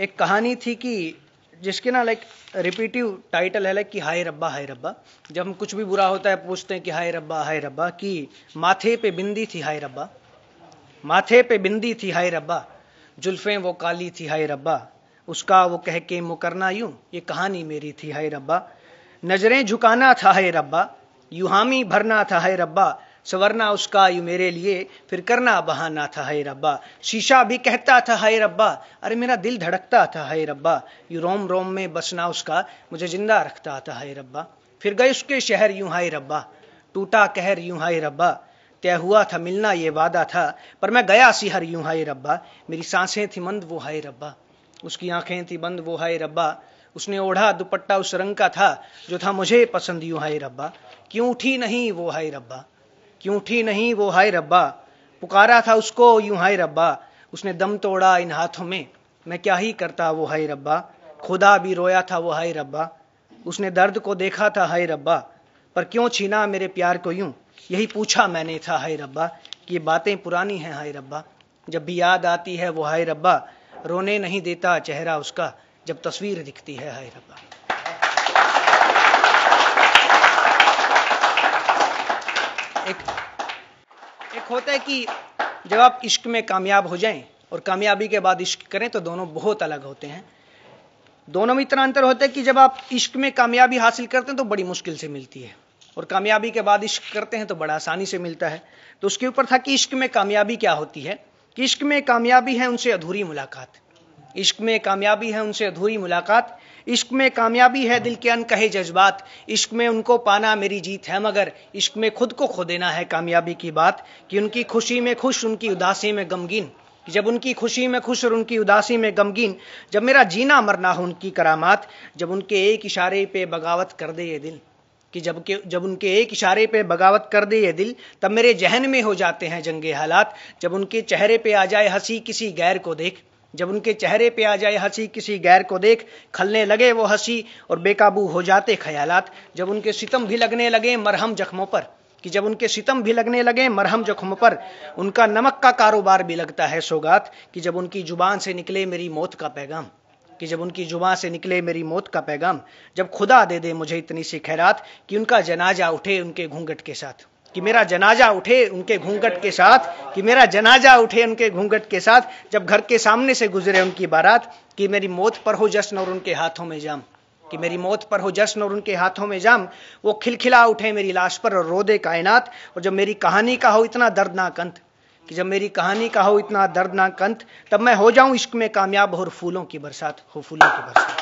एक कहानी थी कि जिसके ना लाइक रिपीटिव टाइटल है लाइक कि हाय रब्बा हाय रब्बा जब हम कुछ भी बुरा होता है पूछते हैं कि हाय रब्बा हाय रब्बा कि माथे पे बिंदी थी हाय रब्बा माथे पे बिंदी थी हाय रब्बा जुल्फ़ें वो काली थी हाय रब्बा उसका वो कह के मुकरना यूं ये कहानी मेरी थी हाय रब्बा नजरें झुकाना था हाय रब्बा युहामी भरना था हाय रब्बा सवरना वरना उसका यू मेरे लिए फिर करना बहाना था हाय रब्बा शीशा भी कहता था हाय रब्बा अरे मेरा दिल धड़कता था हाय रब्बा यू रोम रोम में बसना उसका मुझे जिंदा रखता था हाय रब्बा फिर गए उसके शहर यूं हाय रब्बा टूटा कहर यूं हाय रब्बा तय हुआ था मिलना ये वादा था पर मैं गया सिहर यूं हाय रब्बा मेरी सांसें थी मंद वो हाय रब्बा उसकी आंखें थी बंद वो हाय रब्बा उसने ओढ़ा दुपट्टा उस रंग का था जो था मुझे पसंद यूं हाय रब्बा क्यों उठी नहीं वो हाय रब्बा क्यों उठी नहीं वो हाय रब्बा पुकारा था उसको यूं हाय रब्बा उसने दम तोड़ा इन हाथों में मैं क्या ही करता वो हाय रब्बा खुदा भी रोया था वो हाय रब्बा उसने दर्द को देखा था हाय रब्बा पर क्यों छीना मेरे प्यार को यूं यही पूछा मैंने था हाय रब्बा कि ये बातें पुरानी हैं हाय रब्बा जब भी याद आती है वो हाय रब्बा रोने नहीं देता चेहरा उसका जब तस्वीर दिखती है हाय रब्बा एक एक होता है कि जब आप इश्क में कामयाब हो जाएं और कामयाबी के बाद इश्क करें तो दोनों बहुत अलग होते हैं दोनों में इतना अंतर होता है कि जब आप इश्क में कामयाबी हासिल करते हैं तो बड़ी मुश्किल से मिलती है और कामयाबी के बाद इश्क करते हैं तो बड़ा आसानी से मिलता है तो उसके ऊपर था कि इश्क में कामयाबी क्या होती है कि इश्क में कामयाबी है उनसे अधूरी मुलाकात इश्क में कामयाबी है उनसे अधूरी मुलाकात इश्क में कामयाबी है दिल के अनकहे जज्बात इश्क में उनको पाना मेरी जीत है मगर इश्क में खुद को खो देना है कामयाबी की बात कि उनकी खुशी में खुश उनकी उदासी में गमगीन जब उनकी खुशी में खुश और उनकी उदासी में गमगीन जब मेरा जीना मरना हो उनकी करामात जब उनके एक इशारे पे बगावत कर दे ये दिल कि जब के जब उनके एक इशारे पे बगावत कर दे ये दिल तब मेरे जहन में हो जाते हैं जंगे हालात जब उनके चेहरे पे आ जाए हंसी किसी गैर को देख जब उनके चेहरे पे आ जाए हंसी किसी गैर को देख खलने लगे वो हंसी और बेकाबू हो जाते ख्यालात जब उनके सितम भी लगने लगे मरहम जख्मों पर कि जब उनके सितम भी लगने लगे मरहम जख्मों पर उनका नमक का कारोबार भी लगता है सौगात कि जब उनकी जुबान से निकले मेरी मौत का पैगाम कि जब उनकी जुबान से निकले मेरी मौत का पैगाम जब खुदा दे दे मुझे इतनी सी खैरात कि उनका जनाजा उठे उनके घूंघट के साथ कि मेरा जनाजा उठे उनके घूंघट के साथ कि मेरा जनाजा उठे उनके घूंघट के साथ जब घर के सामने से गुजरे उनकी बारात कि मेरी मौत पर हो जश्न और उनके हाथों में जाम कि मेरी मौत पर हो जश्न और उनके हाथों में जाम वो खिलखिला उठे मेरी लाश पर और रो दे कायनात और जब मेरी कहानी का हो इतना दर्दनाक अंत कि जब मेरी कहानी का हो इतना दर्दनाक अंत तब मैं हो जाऊं इश्क में कामयाब और फूलों की बरसात हो फूलों की बरसात